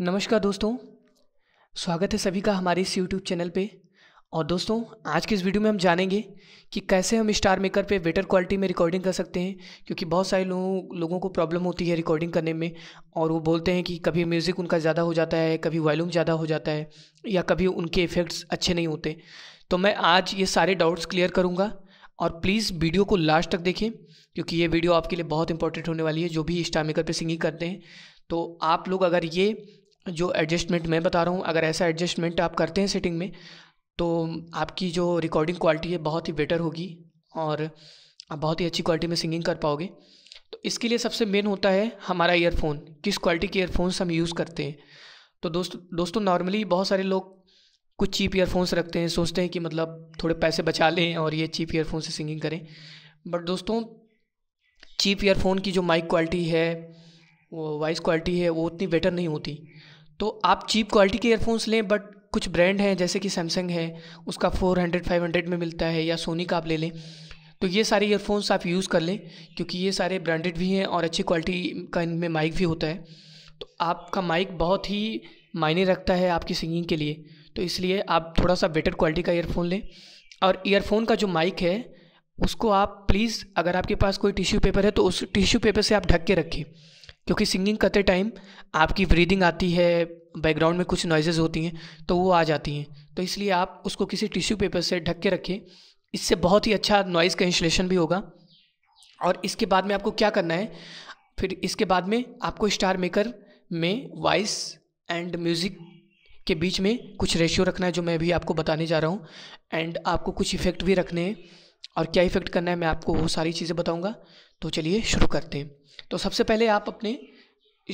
नमस्कार दोस्तों स्वागत है सभी का हमारे इस यूट्यूब चैनल पे और दोस्तों आज के इस वीडियो में हम जानेंगे कि कैसे हम स्टार मेकर पे बेटर क्वालिटी में रिकॉर्डिंग कर सकते हैं क्योंकि बहुत सारे लोगों लोगों को प्रॉब्लम होती है रिकॉर्डिंग करने में और वो बोलते हैं कि कभी म्यूज़िक उनका ज़्यादा हो जाता है कभी वॉल्यूम ज़्यादा हो जाता है या कभी उनके इफ़ेक्ट्स अच्छे नहीं होते तो मैं आज ये सारे डाउट्स क्लियर करूँगा और प्लीज़ वीडियो को लास्ट तक देखें क्योंकि ये वीडियो आपके लिए बहुत इंपॉर्टेंट होने वाली है जो भी स्टार मेकर पर सिंगिंग करते हैं तो आप लोग अगर ये जो एडजस्टमेंट मैं बता रहा हूँ अगर ऐसा एडजस्टमेंट आप करते हैं सेटिंग में तो आपकी जो रिकॉर्डिंग क्वालिटी है बहुत ही बेटर होगी और आप बहुत ही अच्छी क्वालिटी में सिंगिंग कर पाओगे तो इसके लिए सबसे मेन होता है हमारा ईयरफोन किस क्वालिटी के ईयरफोन्स हम यूज़ करते हैं तो दोस्त दोस्तों नॉर्मली बहुत सारे लोग कुछ चीप ईयरफोन्स रखते हैं सोचते हैं कि मतलब थोड़े पैसे बचा लें और ये चीप ईयरफोन से सिंगिंग करें बट दोस्तों चीप ईयरफोन की जो माइक क्वालिटी है वो वॉइस क्वालिटी है वो उतनी बेटर नहीं होती तो आप चीप क्वालिटी के ईयरफोन्स लें बट कुछ ब्रांड हैं जैसे कि सैमसंग है उसका 400 500 में मिलता है या सोनी का आप ले लें तो ये सारे ईयरफोन्स आप यूज़ कर लें क्योंकि ये सारे ब्रांडेड भी हैं और अच्छी क्वालिटी का इनमें माइक भी होता है तो आपका माइक बहुत ही मायने रखता है आपकी सिंगिंग के लिए तो इसलिए आप थोड़ा सा बेटर क्वालिटी का ईयरफोन लें और ईयरफोन का जो माइक है उसको आप प्लीज़ अगर आपके पास कोई टिश्यू पेपर है तो उस टिश्यू पेपर से आप ढक के रखें क्योंकि सिंगिंग करते टाइम आपकी ब्रीदिंग आती है बैकग्राउंड में कुछ नॉइजेज होती हैं तो वो आ जाती हैं तो इसलिए आप उसको किसी टिश्यू पेपर से ढक के रखें इससे बहुत ही अच्छा नॉइज़ का इंसुलेशन भी होगा और इसके बाद में आपको क्या करना है फिर इसके बाद में आपको स्टार मेकर में वॉइस एंड म्यूज़िक के बीच में कुछ रेशियो रखना है जो मैं भी आपको बताने जा रहा हूँ एंड आपको कुछ इफ़ेक्ट भी रखने हैं और क्या इफ़ेक्ट करना है मैं आपको वो सारी चीज़ें बताऊँगा तो चलिए शुरू करते हैं तो सबसे पहले आप अपने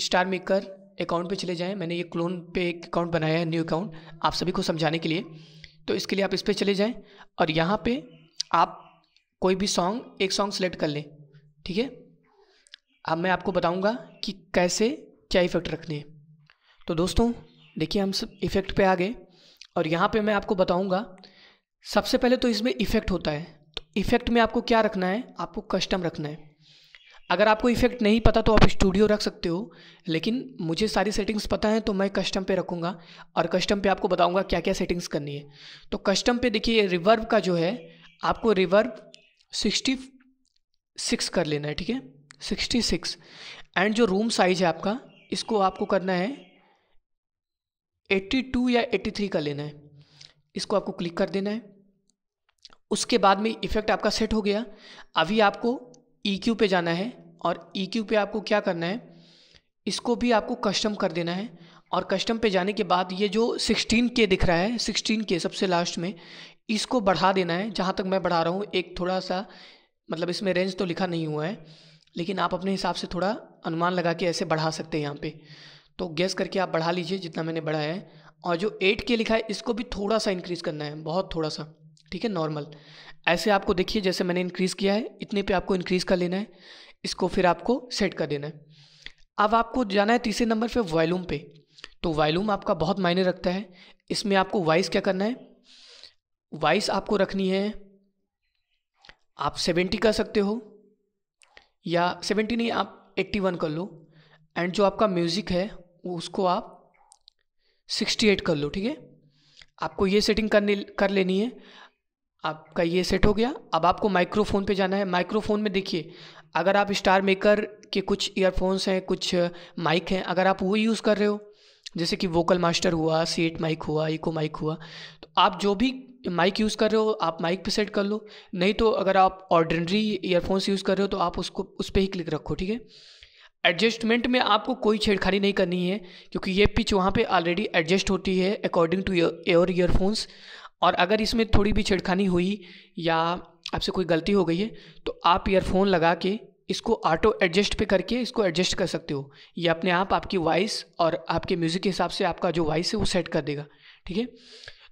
स्टार मेकर अकाउंट पे चले जाएं मैंने ये क्लोन पे एक अकाउंट बनाया है न्यू अकाउंट आप सभी को समझाने के लिए तो इसके लिए आप इस पर चले जाएं और यहाँ पे आप कोई भी सॉन्ग एक सॉन्ग सेलेक्ट कर लें ठीक है अब मैं आपको बताऊँगा कि कैसे क्या इफ़ेक्ट रखने हैं तो दोस्तों देखिए हम सब इफ़ेक्ट पे आ गए और यहाँ पे मैं आपको बताऊँगा सबसे पहले तो इसमें इफ़ेक्ट होता है इफेक्ट में आपको क्या रखना है आपको कस्टम रखना है अगर आपको इफेक्ट नहीं पता तो आप स्टूडियो रख सकते हो लेकिन मुझे सारी सेटिंग्स पता है तो मैं कस्टम पे रखूँगा और कस्टम पे आपको बताऊँगा क्या क्या सेटिंग्स करनी है तो कस्टम पे देखिए रिवर्व का जो है आपको रिवर्व सिक्सटी सिक्स कर लेना है ठीक है सिक्सटी सिक्स एंड जो रूम साइज है आपका इसको आपको करना है एट्टी टू या एट्टी थ्री का लेना है इसको आपको क्लिक कर देना है उसके बाद में इफेक्ट आपका सेट हो गया अभी आपको ई e क्यू पे जाना है और ई e क्यू पे आपको क्या करना है इसको भी आपको कस्टम कर देना है और कस्टम पे जाने के बाद ये जो 16 के दिख रहा है 16 के सबसे लास्ट में इसको बढ़ा देना है जहाँ तक मैं बढ़ा रहा हूँ एक थोड़ा सा मतलब इसमें रेंज तो लिखा नहीं हुआ है लेकिन आप अपने हिसाब से थोड़ा अनुमान लगा के ऐसे बढ़ा सकते हैं यहाँ पे तो गैस करके आप बढ़ा लीजिए जितना मैंने बढ़ाया है और जो एट के लिखा है इसको भी थोड़ा सा इंक्रीज़ करना है बहुत थोड़ा सा ठीक है नॉर्मल ऐसे आपको देखिए जैसे मैंने इंक्रीज़ किया है इतने पे आपको इंक्रीज़ कर लेना है इसको फिर आपको सेट कर देना है अब आपको जाना है तीसरे नंबर पे वॉल्यूम पे तो वॉल्यूम आपका बहुत मायने रखता है इसमें आपको वॉइस क्या करना है वॉइस आपको रखनी है आप सेवेंटी कर सकते हो या सेवेंटी नहीं आप एट्टी वन कर लो एंड जो आपका म्यूज़िक है उसको आप सिक्सटी एट कर लो ठीक है आपको ये सेटिंग करने कर लेनी है आपका ये सेट हो गया अब आपको माइक्रोफोन पे जाना है माइक्रोफोन में देखिए अगर आप स्टार मेकर के कुछ ईयरफोन्स हैं कुछ माइक हैं अगर आप वो यूज़ कर रहे हो जैसे कि वोकल मास्टर हुआ सी एट माइक हुआ इको माइक हुआ तो आप जो भी माइक यूज़ कर रहे हो आप माइक पे सेट कर लो नहीं तो अगर आप ऑर्डिनरी ईयरफोन्स यूज़ कर रहे हो तो आप उसको उस पर ही क्लिक रखो ठीक है एडजस्टमेंट में आपको कोई छेड़खानी नहीं करनी है क्योंकि ये पिच वहाँ पे ऑलरेडी एडजस्ट होती है अकॉर्डिंग टू एयर ईयरफोन्स और अगर इसमें थोड़ी भी छेड़खानी हुई या आपसे कोई गलती हो गई है तो आप ईयरफोन लगा के इसको ऑटो एडजस्ट पे करके इसको एडजस्ट कर सकते हो ये अपने आप आपकी वॉइस और आपके म्यूज़िक के हिसाब से आपका जो वॉइस है वो सेट कर देगा ठीक है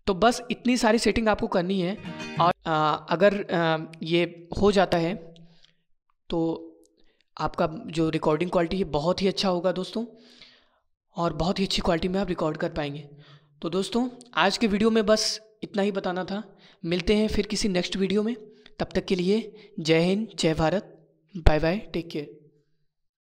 तो बस इतनी सारी सेटिंग आपको करनी है और आ, अगर आ, ये हो जाता है तो आपका जो रिकॉर्डिंग क्वालिटी है बहुत ही अच्छा होगा दोस्तों और बहुत ही अच्छी क्वालिटी में आप रिकॉर्ड कर पाएंगे तो दोस्तों आज के वीडियो में बस इतना ही बताना था मिलते हैं फिर किसी नेक्स्ट वीडियो में तब तक के लिए जय हिंद जय Bharat bye bye take care